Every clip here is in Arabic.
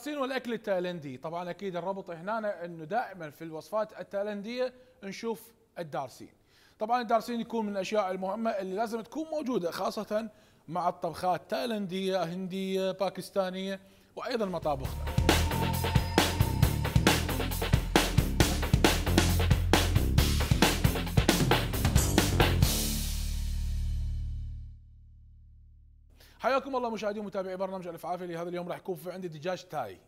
الصين والاكل التايلندي طبعا اكيد الربط هنا انه دائما في الوصفات التايلنديه نشوف الدارسين طبعا الدارسين يكون من الاشياء المهمه اللي لازم تكون موجوده خاصه مع الطبخات تايلنديه هنديه باكستانيه وايضا مطابخنا حياكم الله مشاهدي ومتابعي برنامج الف عافيه لهذا اليوم راح يكون في عندي دجاج تاي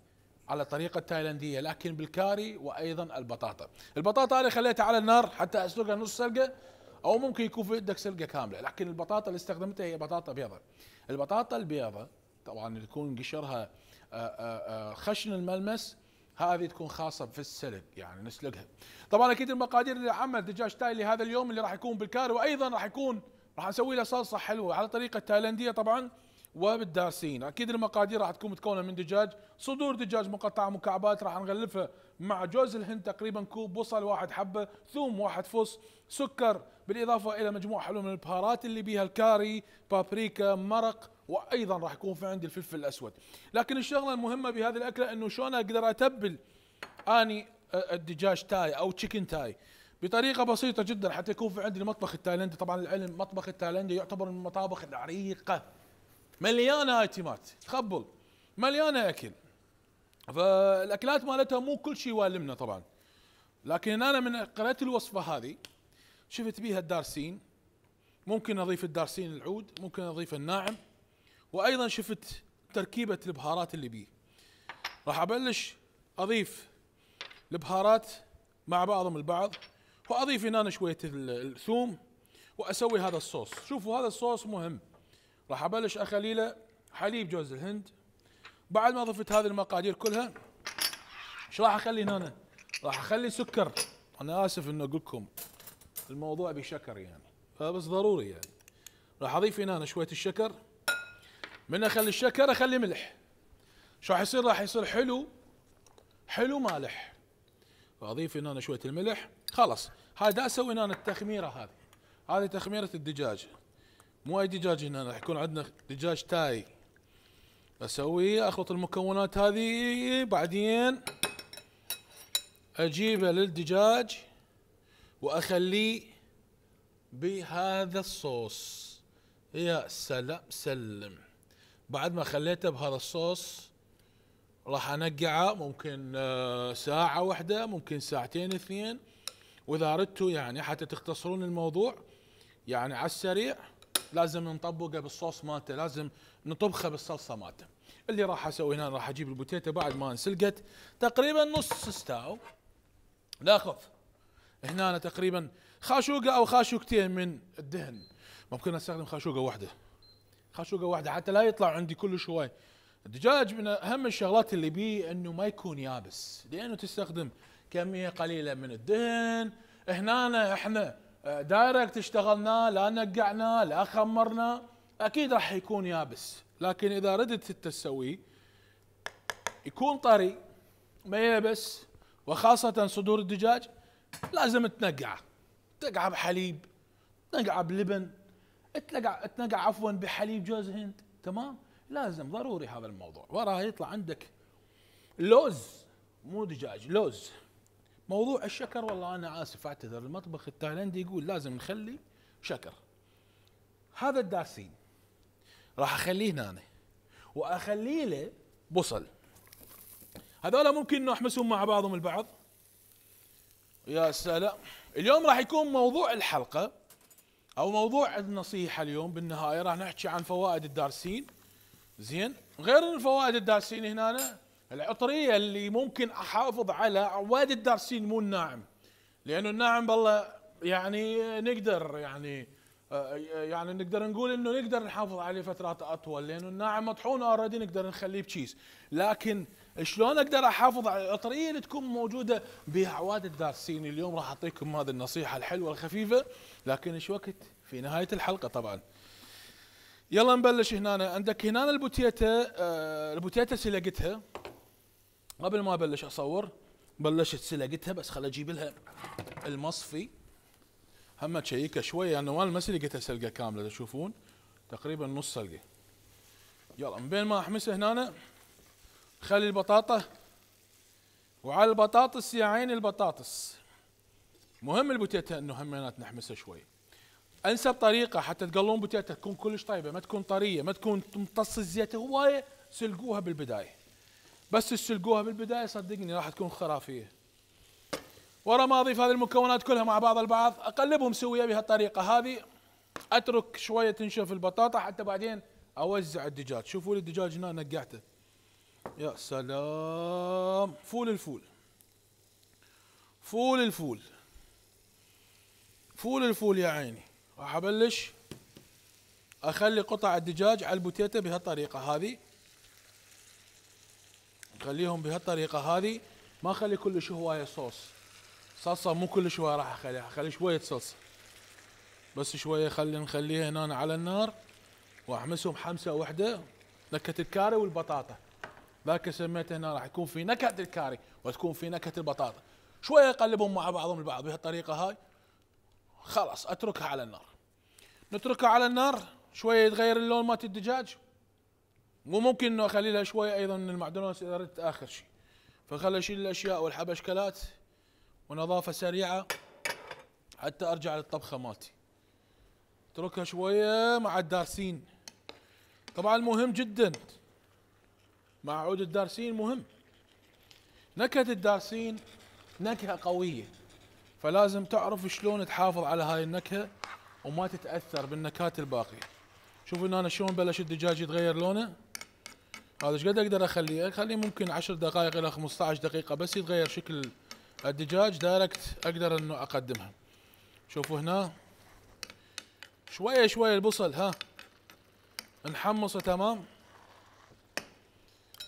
على الطريقه التايلانديه لكن بالكاري وايضا البطاطا البطاطا اللي خليتها على النار حتى اسلقها نص سلقه او ممكن يكون في عندك سلقه كامله لكن البطاطا اللي استخدمتها هي بطاطا بيضة البطاطا البيضة طبعا يكون قشرها آه، آه، آه، خشن الملمس هذه تكون خاصة في السلق يعني نسلقها طبعا اكيد المقادير اللي عمل دجاج تاي لهذا اليوم اللي راح يكون بالكاري وايضا راح يكون راح نسوي له صلصة حلوة على طريقة تايلاندية طبعا وبالدارسين اكيد المقادير راح تكون متكونه من دجاج صدور دجاج مقطعه مكعبات راح نغلفها مع جوز الهند تقريبا كوب بصل واحد حبه ثوم واحد فص سكر بالاضافه الى مجموعه حلوه من البهارات اللي بيها الكاري بابريكا مرق وايضا راح يكون في عندي الفلفل الاسود لكن الشغله المهمه بهذه الاكله انه شلون اقدر اتبل اني الدجاج تاي او تشيكن تاي بطريقة بسيطة جدا حتى يكون في عندي المطبخ التايلندي طبعا العلم مطبخ التايلندي يعتبر من المطابخ العريقة مليانه ايتمات تخبل مليانه اكل فالاكلات مالتها مو كل شيء يوالمنا طبعا لكن انا من قرات الوصفه هذه شفت بيها الدارسين ممكن اضيف الدارسين العود ممكن اضيف الناعم وايضا شفت تركيبه البهارات اللي بيه راح ابلش اضيف البهارات مع بعضهم البعض واضيف هنا شويه الثوم واسوي هذا الصوص شوفوا هذا الصوص مهم راح ابلش اخلي له حليب جوز الهند بعد ما ضفت هذه المقادير كلها ايش راح اخلي هنا راح اخلي سكر انا اسف ان اقول لكم الموضوع بشكر يعني بس ضروري يعني راح اضيف هنا شويه الشكر من اخلي الشكر اخلي ملح شو راح يصير راح يصير حلو حلو مالح واضيف هنا شويه الملح خلاص هاي دا اسوي هنا التخميره هذه هذه تخميره الدجاج مو اي دجاج هنا راح يكون عندنا دجاج تاي اسويه اخلط المكونات هذه بعدين اجيبه للدجاج واخليه بهذا الصوص يا سلام سلم بعد ما خليته بهذا الصوص راح انقعه ممكن آه، ساعة واحدة ممكن ساعتين اثنين واذا اردتوا يعني حتى تختصرون الموضوع يعني على السريع لازم نطبقه بالصوص مالته لازم نطبخه بالصلصه مالته اللي راح اسوي هنا راح اجيب البوتيتا بعد ما انسلقت تقريبا نص استاو خف هنا تقريبا خاشوقه او خاشوقتين من الدهن ممكن استخدم خاشوقه واحده خاشوقه واحده حتى لا يطلع عندي كل شوي الدجاج من اهم الشغلات اللي بيه انه ما يكون يابس لانه تستخدم كميه قليله من الدهن هنا احنا دايركت أه، اشتغلنا لا نقعنا لا خمرنا اكيد راح يكون يابس لكن اذا ردت انت تسويه يكون طري ما يابس وخاصة صدور الدجاج لازم تنقعه تنقعه بحليب تنقعه بلبن تنقع تنقع عفوا بحليب جوز هند تمام لازم ضروري هذا الموضوع وراها يطلع عندك لوز مو دجاج لوز موضوع الشكر والله انا اسف اعتذر المطبخ التايلندي يقول لازم نخلي شكر هذا الدارسين راح اخليه هنا واخليه له بصل هذولا ممكن نحمسهم مع بعضهم البعض يا سلام اليوم راح يكون موضوع الحلقه او موضوع النصيحه اليوم بالنهايه راح نحكي عن فوائد الدارسين زين غير الفوائد الدارسين هنا العطرية اللي ممكن أحافظ على عواد الدارسين مو الناعم لأنه الناعم بالله يعني نقدر يعني آه، يعني نقدر نقول انه نقدر نحافظ عليه فترات اطول لانه الناعم مطحون اوريدي نقدر نخليه بشيس لكن شلون اقدر احافظ على العطريه اللي تكون موجوده باعواد الدارسين اليوم راح اعطيكم هذه النصيحه الحلوه الخفيفه لكن ايش وقت في نهايه الحلقه طبعا يلا نبلش هنا عندك هنا البوتيتا آه، البوتيتا سلقتها قبل ما ابلش اصور بلشت سلقتها بس خل اجيب لها المصفي هم تشيكه شويه انا يعني وانا ما سلقتها سلقه كامله تشوفون تقريبا نص سلقه يلا من بين ما احمسها هنا خلي البطاطا وعلى البطاطس يا عين البطاطس مهم البوتيتا انه همينات نحمسها شوي انسب طريقه حتى تقلون بوتيتا تكون كلش طيبه ما تكون طريه ما تكون تمتص الزيت هوايه سلقوها بالبدايه بس تسلقوها بالبدايه صدقني راح تكون خرافيه ورا ما اضيف هذه المكونات كلها مع بعض البعض اقلبهم سويا بهالطريقه هذه اترك شويه تنشف البطاطا حتى بعدين اوزع الدجاج شوفوا لي الدجاج هنا نقعته يا سلام فول الفول فول الفول فول الفول يا عيني راح ابلش اخلي قطع الدجاج على البوتيتا بهالطريقه هذه خليهم بهالطريقه هذه ما اخلي كلش هوايه صوص صلصه مو كلش هوايه راح اخليها اخلي شويه صلصه بس شويه خلي نخليها هنا على النار واحمسهم حمسه واحده نكهه الكاري والبطاطا ذاك سميته هنا راح يكون في نكهه الكاري وتكون في نكهه البطاطا شويه اقلبهم مع بعضهم البعض بهالطريقه هاي خلاص اتركها على النار نتركها على النار شويه يتغير اللون مالت الدجاج وممكن انه اخلي لها شويه ايضا من المعدنوس اذا ردت اخر شيء فخل اشيل الاشياء والحبشكلات ونظافه سريعه حتى ارجع للطبخه مالتي اتركها شويه مع الدارسين طبعا مهم جدا مع عود الدارسين مهم نكهه الدارسين نكهه قويه فلازم تعرف شلون تحافظ على هاي النكهه وما تتاثر بالنكهات الباقيه شوفوا هنا شلون بلش الدجاج يتغير لونه هذا ايش قد اقدر اخليه؟ اخليه ممكن 10 دقائق الى 15 دقيقة بس يتغير شكل الدجاج دايركت اقدر انه اقدمها. شوفوا هنا شوية شوية البصل ها نحمصه تمام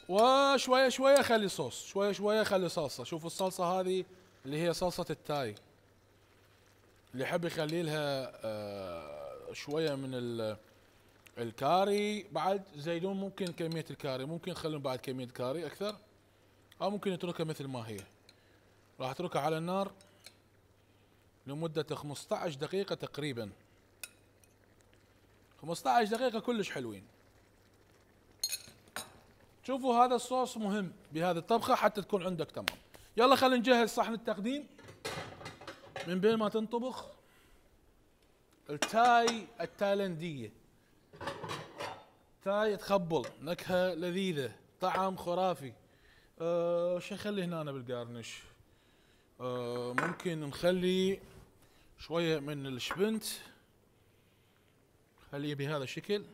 وشوية شوية خلي صوص شوية شوية خلي صلصة شوفوا الصلصة هذه اللي هي صلصة التاي اللي يحب يخلي لها آه، شوية من ال الكاري بعد زيدون ممكن كميه الكاري ممكن يخلون بعد كميه الكاري اكثر او ممكن يتركها مثل ما هي راح اتركها على النار لمده 15 دقيقه تقريبا 15 دقيقه كلش حلوين شوفوا هذا الصوص مهم بهذه الطبخه حتى تكون عندك تمام يلا خلينا نجهز صحن التقديم من بين ما تنطبخ التاي التايلنديه تاي تخبل نكهه لذيذه طعم خرافي أه شو نخلي هنا بالقارنش أه ممكن نخلي شويه من الشبنت خليه بهذا الشكل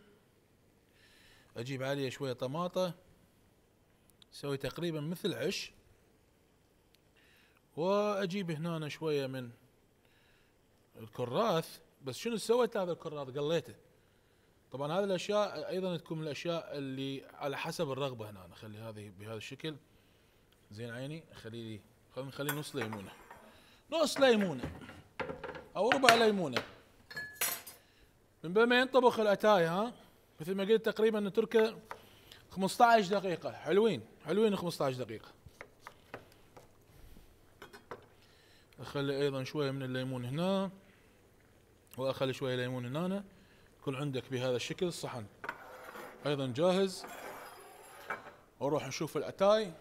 اجيب عليه شويه طماطه سوي تقريبا مثل عش واجيب هنا شويه من الكراث بس شنو سويت هذا الكراث قليته طبعا هذه الاشياء ايضا تكون من الاشياء اللي على حسب الرغبه هنا انا اخلي هذه بهذا الشكل زين عيني خلي لي خلي نخلي نص ليمونه نص ليمونه او ربع ليمونه من بين ما ينطبخ الاتاي ها مثل ما قلت تقريبا نتركه 15 دقيقة حلوين حلوين 15 دقيقة اخلي ايضا شوية من الليمون هنا واخلي شوية ليمون هنا يكون عندك بهذا الشكل الصحن ايضا جاهز اروح نشوف الاتاي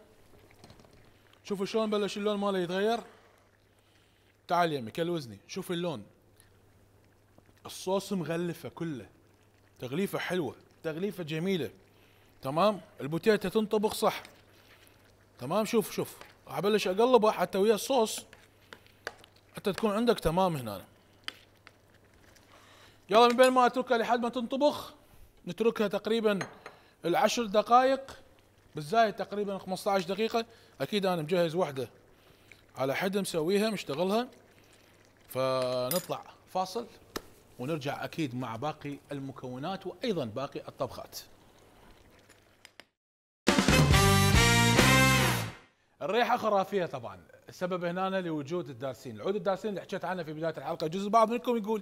شوفوا شلون بلش اللون ماله يتغير تعال يمي كلوزني شوف اللون الصوص مغلفه كله تغليفه حلوه تغليفه جميله تمام البوتيتا تنطبخ صح تمام شوف شوف ابلش اقلبه حتى ويا الصوص حتى تكون عندك تمام هنا يلا من بين ما اتركها لحد ما تنطبخ نتركها تقريبا العشر دقائق بالزايد تقريبا 15 دقيقة اكيد انا مجهز وحدة على حد مسويها مشتغلها فنطلع فاصل ونرجع اكيد مع باقي المكونات وايضا باقي الطبخات الريحه خرافيه طبعا السبب هنا لوجود الدارسين العود الدارسين اللي حكيت عنه في بدايه الحلقه جزء بعض منكم يقول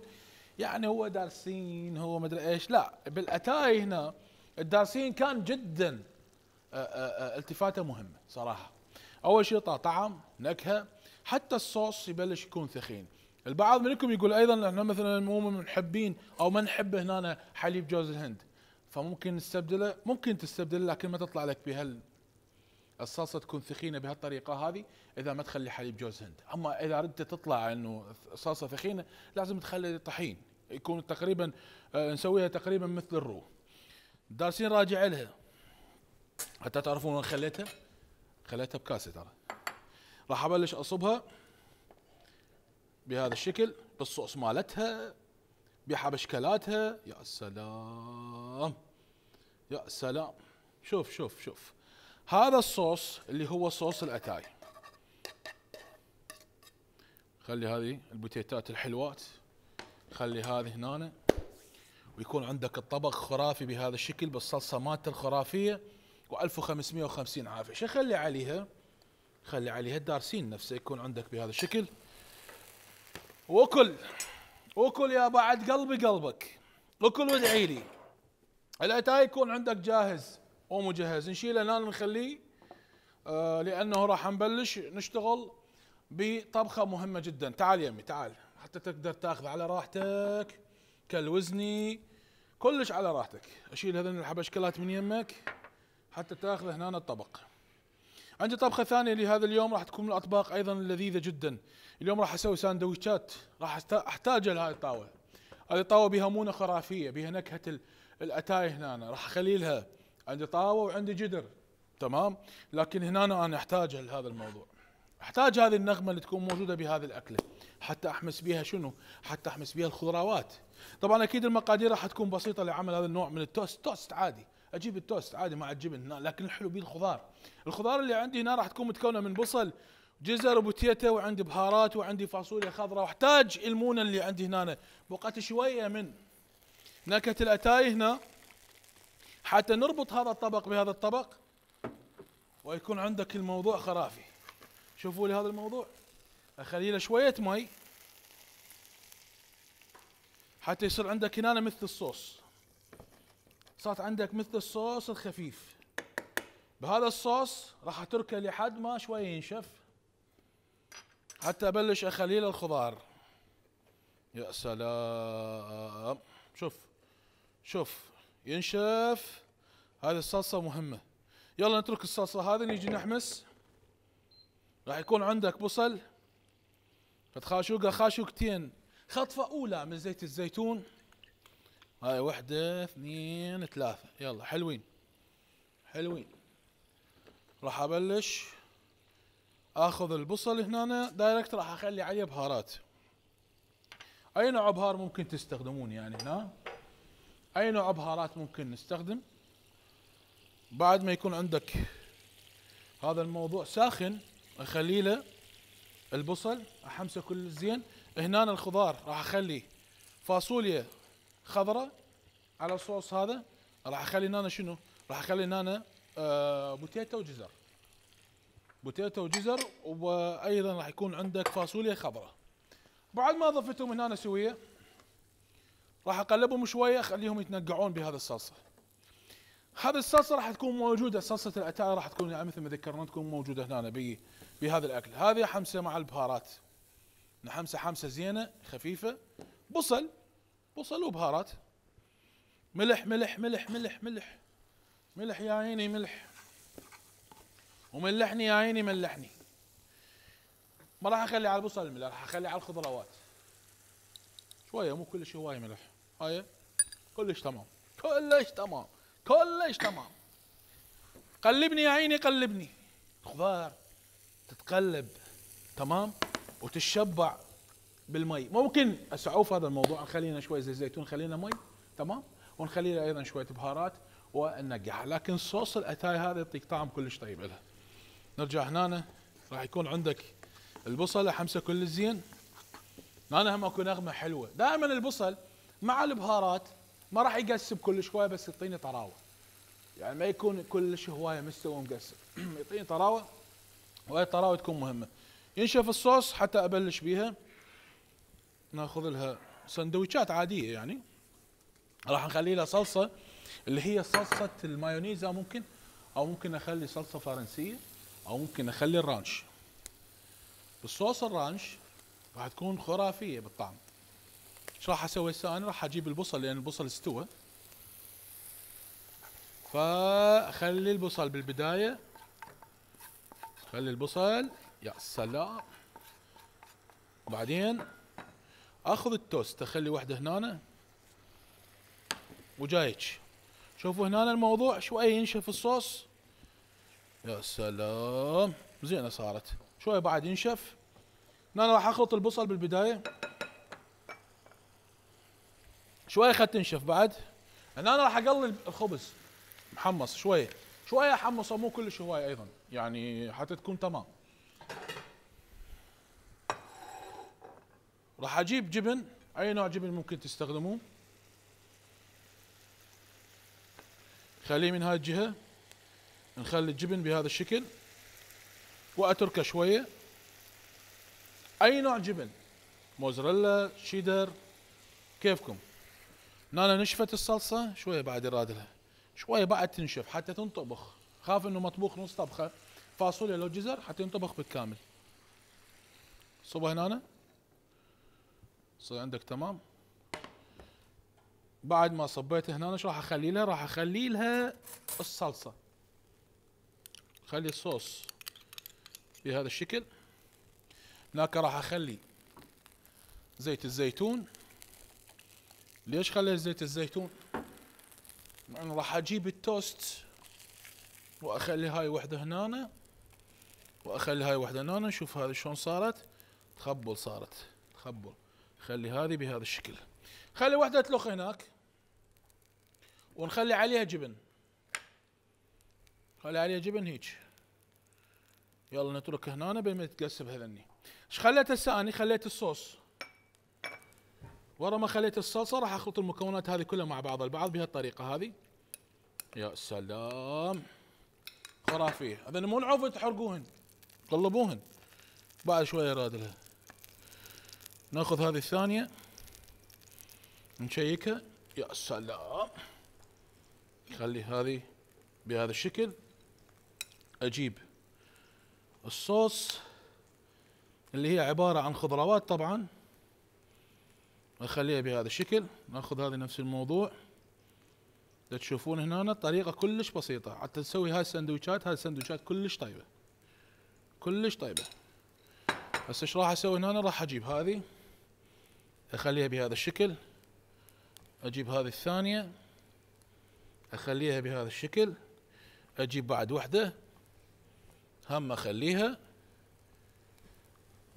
يعني هو دارسين هو مدري ايش لا بالاتاي هنا الدارسين كان جدا آه، آه، آه، التفاته مهمه صراحه اول شيء طعم طعم نكهه حتى الصوص يبلش يكون ثخين البعض منكم يقول ايضا احنا مثلا مو من محبين او ما نحب هنا حليب جوز الهند فممكن نستبدله ممكن تستبدله لكن ما تطلع لك بهال الصلصه تكون ثخينه بهالطريقه هذه اذا ما تخلي حليب جوز هند، اما اذا ردت تطلع انه صلصه ثخينه لازم تخلي طحين يكون تقريبا آه، نسويها تقريبا مثل الرو. دارسين راجع لها حتى تعرفون وين خليتها؟ خليتها بكاسه ترى. راح ابلش اصبها بهذا الشكل بالصوص مالتها بحبشكلاتها يا سلام يا سلام شوف شوف شوف هذا الصوص اللي هو صوص الاتاي خلي هذه البوتيتات الحلوات خلي هذه هنا ويكون عندك الطبق خرافي بهذا الشكل بالصلصه مات الخرافيه و1550 عافيه شو خلي عليها خلي عليها الدارسين نفسه يكون عندك بهذا الشكل وكل وكل يا بعد قلبي قلبك وكل وادعي لي الاتاي يكون عندك جاهز هو مجهز نشيله الان نخليه آه، لانه راح نبلش نشتغل بطبخه مهمه جدا تعال يمي تعال حتى تقدر تاخذ على راحتك كالوزني كلش على راحتك اشيل هذين الحبشكلات من يمك حتى تاخذ هنا الطبق عندي طبخه ثانيه لهذا اليوم راح تكون من الاطباق ايضا لذيذه جدا اليوم راح اسوي ساندويتشات راح احتاجها لهذه الطاوله هذه الطاوله بها مونه خرافيه بها نكهه الاتاي هنا راح اخلي لها عندي طاوه وعندي جدر تمام لكن هنا انا احتاج لهذا الموضوع احتاج هذه النغمه اللي تكون موجوده بهذه الاكله حتى احمس بها شنو حتى احمس بها الخضروات طبعا اكيد المقادير راح تكون بسيطه لعمل هذا النوع من التوست توست عادي اجيب التوست عادي مع الجبن لكن الحلو بيه الخضار الخضار اللي عندي هنا راح تكون متكونه من بصل جزر وبوتيتا وعندي بهارات وعندي فاصوليا خضراء واحتاج المونه اللي عندي هنا بقت شويه من نكهه الاتاي هنا حتى نربط هذا الطبق بهذا الطبق ويكون عندك الموضوع خرافي شوفوا لي هذا الموضوع اخلي له شويه مي حتى يصير عندك هنا مثل الصوص صارت عندك مثل الصوص الخفيف بهذا الصوص راح اتركه لحد ما شويه ينشف حتى ابلش اخلي له الخضار يا سلام شوف شوف ينشف هذه الصلصة مهمة يلا نترك الصلصة هذه نيجي نحمس راح يكون عندك بصل فتخاشوقة خاشوقتين خطفة أولى من زيت الزيتون هاي وحدة اثنين ثلاثة يلا حلوين حلوين راح أبلش اخذ البصل هنا دايركت راح اخلي عليه بهارات اي نوع بهار ممكن تستخدمون يعني هنا اي نوع بهارات ممكن نستخدم بعد ما يكون عندك هذا الموضوع ساخن اخلي له البصل احمسه كل زين هنا الخضار راح اخلي فاصوليا خضراء على الصوص هذا راح اخلي هنا شنو راح اخلي هنا آه بوتيتا وجزر بوتيتا وجزر وايضا راح يكون عندك فاصوليا خضراء بعد ما ضفتهم هنا سويه راح اقلبهم شويه اخليهم يتنقعون بهذا الصلصه هذه الصلصه راح تكون موجوده صلصه الاتاي راح تكون يعني مثل ما ذكرنا تكون موجوده هنا بهذا الاكل هذه حمسه مع البهارات حمسه حمسه زينه خفيفه بصل بصل وبهارات ملح ملح ملح ملح ملح ملح يا عيني ملح وملحني يا عيني ملحني ما راح اخلي على البصل الملح راح اخلي على الخضروات شويه مو كلش هواي ملح هاي كلش تمام كلش تمام كلش تمام قلبني يا عيني قلبني خضار تتقلب تمام وتتشبع بالمي ممكن اسعوف هذا الموضوع خلينا شوي زيت زيتون خلينا مي تمام ونخلي له ايضا شويه بهارات وننقعها لكن صوص الاتاي هذا يعطيك طعم كلش طيب لها نرجع هنا راح يكون عندك البصله حمسه كل الزين هنا هم اكو نغمه حلوه دائما البصل مع البهارات ما راح يقسم كلش هوايه بس يعطيني طراوه يعني ما يكون كلش هوايه مستوى ومقسم يعطيني طراوه وهي الطراوه تكون مهمه ينشف الصوص حتى ابلش بيها ناخذ لها سندويتشات عاديه يعني راح نخلي لها صلصه اللي هي صلصه المايونيز او ممكن او ممكن اخلي صلصه فرنسيه او ممكن اخلي الرانش بالصوص الرانش راح تكون خرافيه بالطعم ايش راح اسوي هسه انا راح اجيب البصل لان البصل استوى فخلي البصل بالبدايه خلي البصل يا سلام بعدين اخذ التوست اخلي واحده هنا وجايك شوفوا هنا الموضوع شوي ينشف الصوص يا سلام زينه صارت شوي بعد ينشف هنا راح اخلط البصل بالبدايه شويه خلت تنشف بعد لان انا راح اقلل الخبز محمص شويه شويه حمصه مو كلش هوايه ايضا يعني حتى تكون تمام راح اجيب جبن اي نوع جبن ممكن تستخدموه خليه من هاي الجهه نخلي الجبن بهذا الشكل واتركه شويه اي نوع جبن موزريلا شيدر كيفكم هنا نشفت الصلصه شويه بعد رادلها شويه بعد تنشف حتى تنطبخ خاف انه مطبوخ نص طبخه فاصوليا لو جزر حتى ينطبخ بالكامل صبها هنا صار عندك تمام بعد ما صبيت هنا ايش راح اخلي لها راح اخلي لها الصلصه خلي الصوص بهذا الشكل هناك راح اخلي زيت الزيتون ليش خليت زيت الزيتون لان راح اجيب التوست واخلي هاي وحده هنا واخلي هاي وحده هنا شوف هذه شلون صارت تخبل صارت تخبل خلي هذه بهذا الشكل خلي وحده تلخ هناك ونخلي عليها جبن خلي عليها جبن هيك يلا نترك هنا بدل ما تتقسم هذني ايش خليت هسه خليت الصوص ورا ما خليت الصلصه راح اخلط المكونات هذه كلها مع بعض البعض بهالطريقه هذه يا سلام خرافيه هذا مو العوف تحرقوهن قلبوهن بعد شويه رادله ناخذ هذه الثانيه نشيكها يا سلام خلي هذه بهذا الشكل اجيب الصوص اللي هي عباره عن خضروات طبعا اخليها بهذا الشكل ناخذ هذا نفس الموضوع تشوفون هنا الطريقه كلش بسيطه حتى نسوي هاي السندويشات هاي السندويشات كلش طيبه كلش طيبه هسه ايش راح اسوي هنا راح اجيب هذه اخليها بهذا الشكل اجيب هذه الثانيه اخليها بهذا الشكل اجيب بعد وحده هم اخليها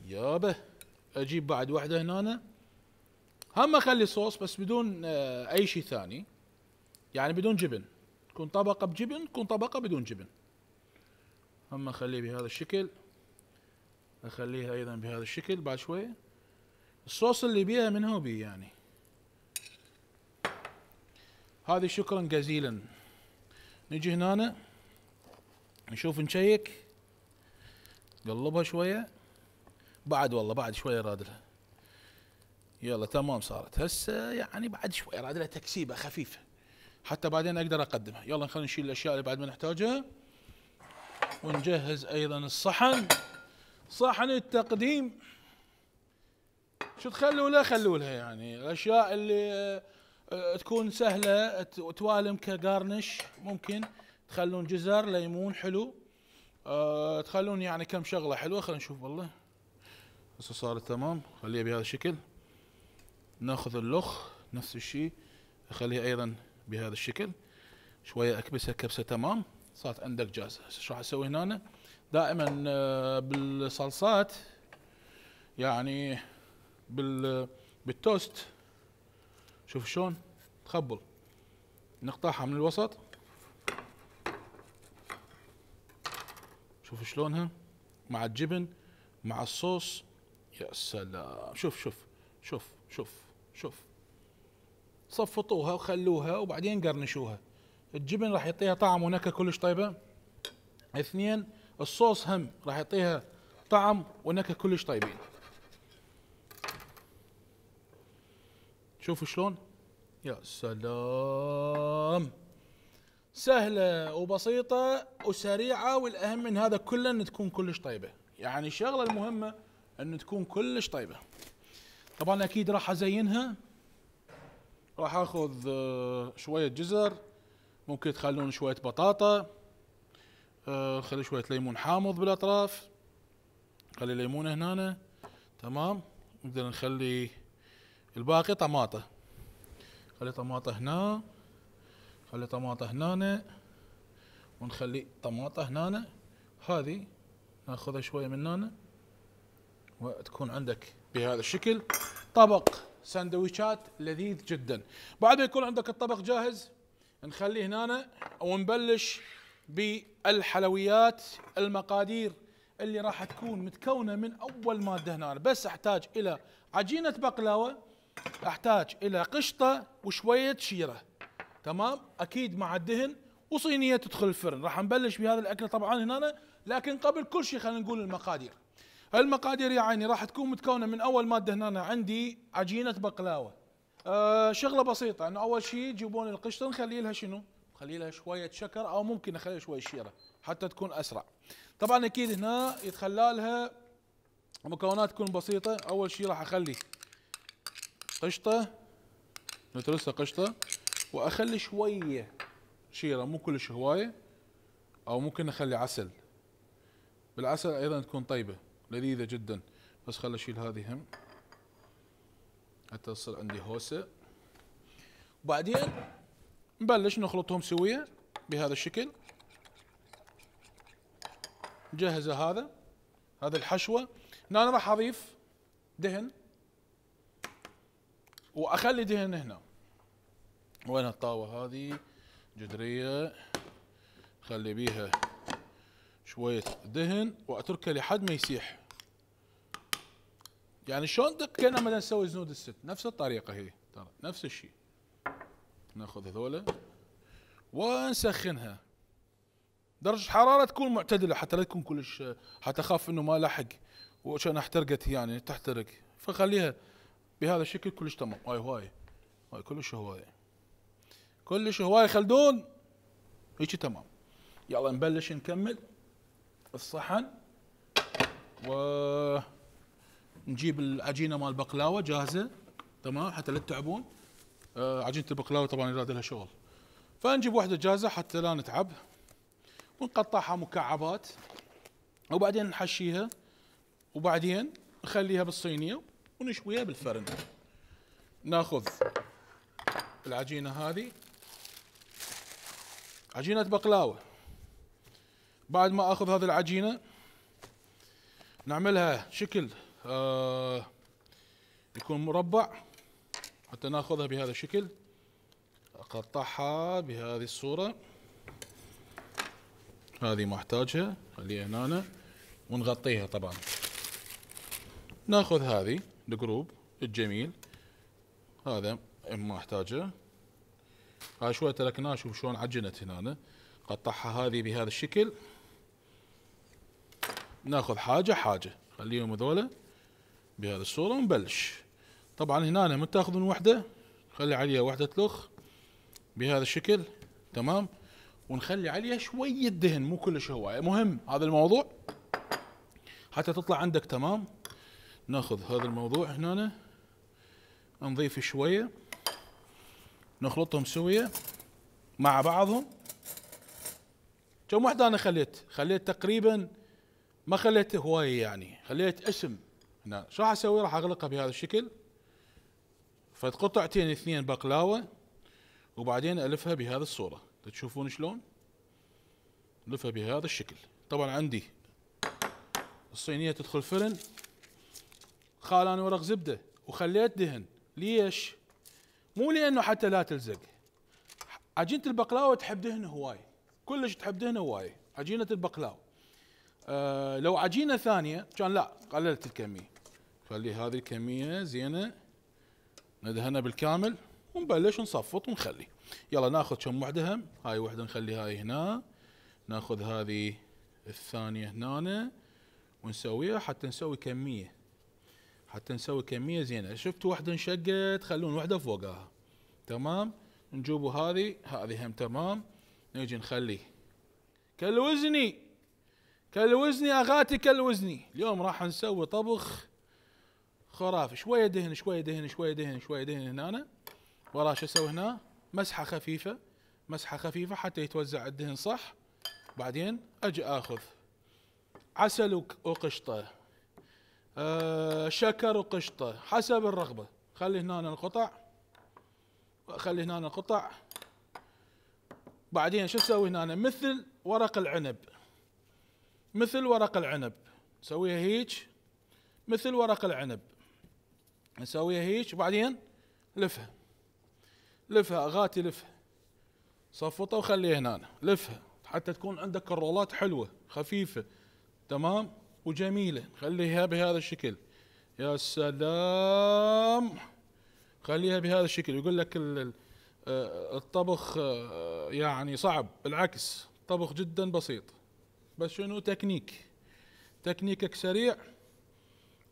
يابه اجيب بعد وحده هنا هم اخلي صوص بس بدون آه، اي شيء ثاني يعني بدون جبن تكون طبقه بجبن تكون طبقه بدون جبن هم اخليه بهذا الشكل اخليها ايضا بهذا الشكل بعد شوي الصوص اللي بيها من هو بي يعني هذه شكرا جزيلا نجي هنا نشوف نشيك قلبها شويه بعد والله بعد شويه رادلها يلا تمام صارت هسه يعني بعد شوي اراد لها تكسيبه خفيفه حتى بعدين اقدر اقدمها يلا خلينا نشيل الاشياء اللي بعد ما نحتاجها ونجهز ايضا الصحن صحن التقديم شو تخلوا له خلوا لها يعني الاشياء اللي آه، تكون سهله توالم كجارنش ممكن تخلون جزر ليمون حلو أه تخلون يعني كم شغله حلوه خلينا نشوف والله هسه صارت تمام خليها بهذا الشكل ناخذ اللخ نفس الشيء اخليه ايضا بهذا الشكل شويه اكبسها كبسه تمام صارت عندك جاهزه ايش راح اسوي هنا دائما آه، بالصلصات يعني بال بالتوست شوف شلون تخبل نقطعها من الوسط شوف شلونها مع الجبن مع الصوص يا سلام شوف شوف شوف شوف شوف صفطوها وخلوها وبعدين قرنشوها الجبن راح يعطيها طعم ونكهه كلش طيبه اثنين الصوص هم راح يعطيها طعم ونكهه كلش طيبين شوفوا شلون يا سلام سهلة وبسيطة وسريعة والأهم من هذا كله أن تكون كلش طيبة يعني الشغلة المهمة أن تكون كلش طيبة طبعا اكيد راح ازينها راح اخذ آه، شويه جزر ممكن تخلون شويه بطاطا آه، خلي شويه ليمون حامض بالاطراف خلي ليمون هنا تمام نقدر نخلي الباقي طماطه خلي طماطه هنا خلي طماطه هنا ونخلي طماطه هنا هذه ناخذها شويه من هنا وتكون عندك بهذا الشكل طبق سندويشات لذيذ جدا بعد ما يكون عندك الطبق جاهز نخليه هنا ونبلش بالحلويات المقادير اللي راح تكون متكونه من اول ماده هنا بس احتاج الى عجينه بقلاوه احتاج الى قشطه وشويه شيره تمام اكيد مع الدهن وصينيه تدخل الفرن راح نبلش بهذا الاكله طبعا هنا لكن قبل كل شيء خلينا نقول المقادير هالمقادير يعني راح تكون متكونه من اول ماده هنا عندي عجينه بقلاوه أه شغله بسيطه انه اول شيء تجيبون القشطه نخلي لها شنو؟ نخلي لها شويه شكر او ممكن نخلي شويه شيره حتى تكون اسرع. طبعا اكيد هنا يتخلى لها مكونات تكون بسيطه، اول شيء راح اخلي قشطه نترسها قشطه واخلي شويه شيره مو كلش هوايه او ممكن اخلي عسل. بالعسل ايضا تكون طيبه. لذيذة جدا بس خل اشيل هذه هم حتى تصير عندي هوسة وبعدين نبلش نخلطهم سوية بهذا الشكل نجهز هذا هذا الحشوة هنا راح اضيف دهن واخلي دهن هنا وين الطاوة هذه جدرية خلي بيها شوية دهن واتركها لحد ما يسيح يعني شلون دق كنا ما نسوي زنود الست نفس الطريقه هي ترى نفس الشيء ناخذ هذولا ونسخنها درجة حرارة تكون معتدلة حتى لا تكون كلش حتى اخاف انه ما لحق وعشان احترقت يعني تحترق فخليها بهذا الشكل كلش تمام هاي هواي هاي كلش هواي كلش هواي خلدون هيك تمام يلا نبلش نكمل الصحن و نجيب العجينه مال البقلاوه جاهزه تمام حتى لا تتعبون آه عجينه البقلاوه طبعا يراد لها شغل فنجيب واحده جاهزه حتى لا نتعب ونقطعها مكعبات وبعدين نحشيها وبعدين نخليها بالصينيه ونشويها بالفرن ناخذ العجينه هذه عجينه بقلاوه بعد ما اخذ هذه العجينه نعملها شكل آه، يكون مربع حتى ناخذها بهذا الشكل اقطعها بهذه الصوره هذه ما احتاجها خليها هنا ونغطيها طبعا ناخذ هذه الجروب الجميل هذا ما احتاجه هاي شوي تركناها شوف شلون عجنت هنا قطعها هذه بهذا الشكل ناخذ حاجه حاجه خليهم هذول بهذه الصورة ونبلش طبعا هنا أنا متاخذ من وحدة خلي عليها وحدة لخ بهذا الشكل تمام ونخلي عليها شوية دهن مو كلش هواية مهم هذا الموضوع حتى تطلع عندك تمام ناخذ هذا الموضوع هنا نضيف شوية نخلطهم سوية مع بعضهم كم وحدة أنا خليت خليت تقريبا ما خليت هواية يعني خليت اسم هنا شو راح اسوي راح اغلقها بهذا الشكل فقطعتين اثنين بقلاوه وبعدين الفها بهذا الصوره تشوفون شلون الفها بهذا الشكل طبعا عندي الصينيه تدخل فرن خالان ورق زبده وخليت دهن ليش مو لانه حتى لا تلزق عجينه البقلاوه تحب دهن هواي كلش تحب دهن هواي عجينه البقلاوه آه لو عجينه ثانيه كان لا قللت الكميه خلي هذه الكميه زينه ندهنها بالكامل ونبلش نصفط ونخلي يلا ناخذ كم وحده هم هاي وحده نخلي هاي هنا ناخذ هذه الثانيه هنا ونسويها حتى نسوي كميه حتى نسوي كميه زينه شفتوا وحده انشقت خلون وحده فوقها تمام نجيبوا هذه هذه هم تمام نجي نخلي كل وزني كالوزني اغاتي كالوزني اليوم راح نسوي طبخ خرافي شويه دهن شويه دهن شويه دهن شويه دهن هنا وراه شو اسوي هنا مسحه خفيفه مسحه خفيفه حتى يتوزع الدهن صح بعدين اجي اخذ عسل وقشطه آه شكر وقشطه حسب الرغبه خلي هنا القطع خلي هنا القطع بعدين شو اسوي هنا مثل ورق العنب مثل ورق العنب نسويها هيك مثل ورق العنب نسويها هيك وبعدين لفها لفها اغاتي لفها صفطها وخليها هنا لفها حتى تكون عندك الرولات حلوه خفيفه تمام وجميله خليها بهذا الشكل يا سلام خليها بهذا الشكل يقول لك آه، الطبخ آه، يعني صعب بالعكس طبخ جدا بسيط بس شنو تكنيك تكنيكك سريع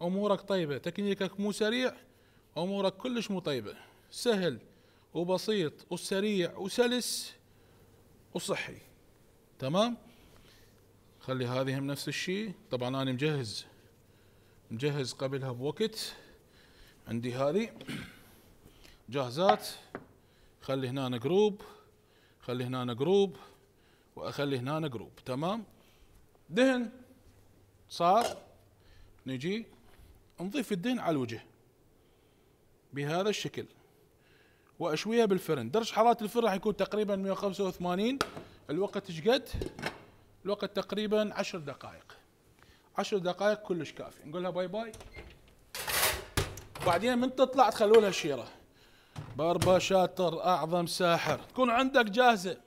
امورك طيبه تكنيكك مو سريع امورك كلش مو طيبه سهل وبسيط وسريع وسلس وصحي تمام خلي هذه هم نفس الشيء طبعا انا مجهز مجهز قبلها بوقت عندي هذه جاهزات خلي هنا جروب خلي هنا جروب واخلي هنا جروب تمام دهن صار نجي نضيف الدهن على الوجه بهذا الشكل واشويها بالفرن درجه حراره الفرن راح يكون تقريبا 185 الوقت ايش قد الوقت تقريبا 10 دقائق 10 دقائق كلش كافي نقول لها باي باي بعدين من تطلع تخلوا لها الشيره باربا شاطر اعظم ساحر تكون عندك جاهزه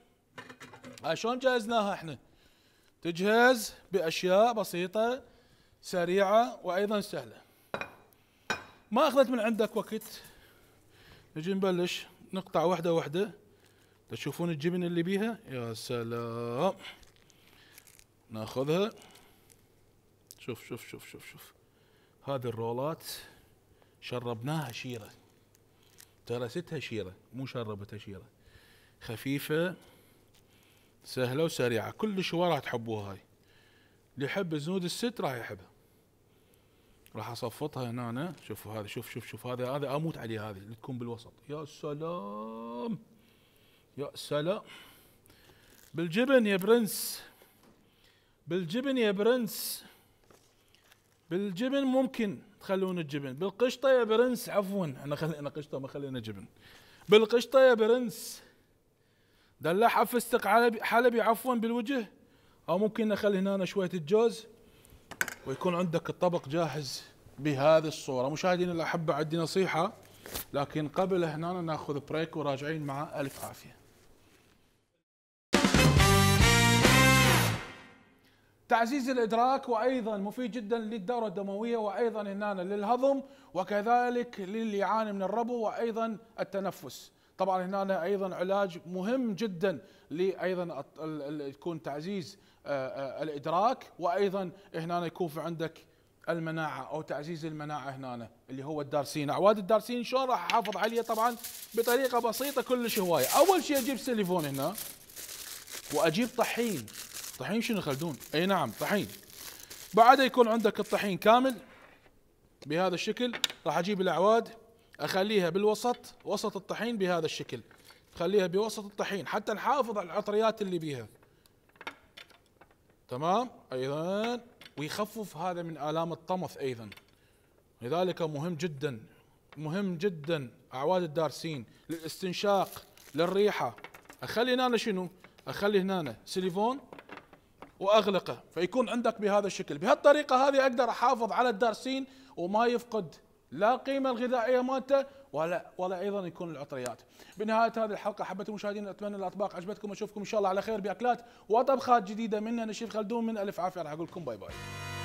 شلون جهزناها احنا تجهز باشياء بسيطه سريعه وايضا سهله ما اخذت من عندك وقت نجي نبلش نقطع واحده واحده تشوفون الجبن اللي بيها يا سلام ناخذها شوف شوف شوف شوف شوف هذه الرولات شربناها شيره ترستها شيره مو شربتها شيره خفيفه سهله وسريعه كل شوي راح تحبوها هاي اللي يحب زنود الست راح يحبها راح اصفطها هنا أنا. شوفوا هذا شوف شوف شوف هذا هذا اموت عليه هذه اللي تكون بالوسط يا سلام يا سلام بالجبن يا برنس بالجبن يا برنس بالجبن ممكن تخلون الجبن بالقشطه يا برنس عفوا احنا خلينا قشطه ما خلينا جبن بالقشطه يا برنس دلع فستق حلبي, حلبي عفوا بالوجه او ممكن نخلي هنا شويه الجوز ويكون عندك الطبق جاهز بهذه الصوره مشاهدينا الاحبه عندي نصيحه لكن قبل هنا ناخذ بريك وراجعين مع الف عافيه تعزيز الادراك وايضا مفيد جدا للدوره الدمويه وايضا هنا للهضم وكذلك للي يعاني من الربو وايضا التنفس طبعا هنا ايضا علاج مهم جدا لايضا يكون تعزيز آه، آه، الادراك وايضا هنا يكون في عندك المناعه او تعزيز المناعه هنا اللي هو الدارسين اعواد الدارسين شلون راح احافظ عليه طبعا بطريقه بسيطه كلش هوايه اول شيء اجيب سيليفون هنا واجيب طحين طحين شنو خلدون اي نعم طحين بعدها يكون عندك الطحين كامل بهذا الشكل راح اجيب الاعواد اخليها بالوسط وسط الطحين بهذا الشكل خليها بوسط الطحين حتى نحافظ على العطريات اللي بيها تمام ايضا ويخفف هذا من الام الطمث ايضا لذلك مهم جدا مهم جدا اعواد الدارسين للاستنشاق للريحه اخلي هنا شنو اخلي هنا سيليفون واغلقه فيكون عندك بهذا الشكل بهالطريقه هذه اقدر احافظ على الدارسين وما يفقد لا قيمه الغذائيه مالته ولا ولا ايضا يكون العطريات. بنهايه هذه الحلقه حبيت المشاهدين اتمنى الاطباق عجبتكم اشوفكم ان شاء الله على خير باكلات وطبخات جديده مننا نشيف خلدون من الف عافيه راح اقول لكم باي باي.